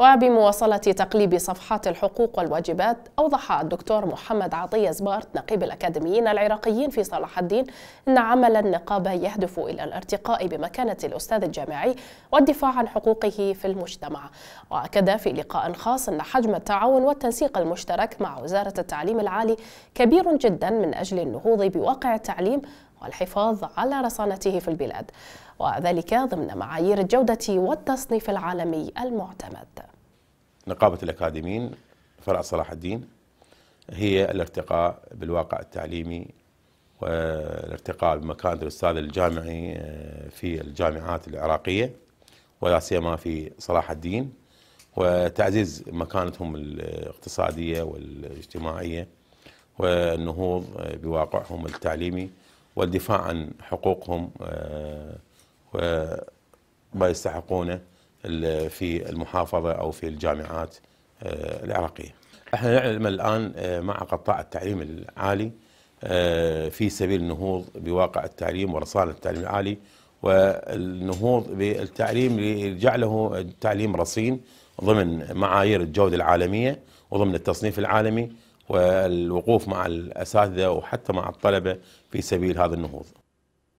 وبمواصلة تقليب صفحات الحقوق والواجبات أوضح الدكتور محمد عطية زبارت نقيب الأكاديميين العراقيين في صلاح الدين أن عمل النقابة يهدف إلى الارتقاء بمكانة الأستاذ الجامعي والدفاع عن حقوقه في المجتمع وأكد في لقاء خاص أن حجم التعاون والتنسيق المشترك مع وزارة التعليم العالي كبير جدا من أجل النهوض بواقع التعليم والحفاظ على رصانته في البلاد وذلك ضمن معايير الجودة والتصنيف العالمي المعتمد نقابة الأكاديميين فرع صلاح الدين هي الارتقاء بالواقع التعليمي والارتقاء بمكانة الأستاذ الجامعي آه، في الجامعات العراقية ولا سيما في صلاح الدين وتعزيز مكانتهم الاقتصادية والاجتماعية والنهوض بواقعهم التعليمي والدفاع عن حقوقهم آه، وما يستحقونه في المحافظة أو في الجامعات آه، العراقية احنا نعمل الآن آه، مع قطاع التعليم العالي في سبيل النهوض بواقع التعليم ورصانة التعليم العالي والنهوض بالتعليم لجعله تعليم رصين ضمن معايير الجودة العالمية وضمن التصنيف العالمي والوقوف مع الاساتذه وحتى مع الطلبه في سبيل هذا النهوض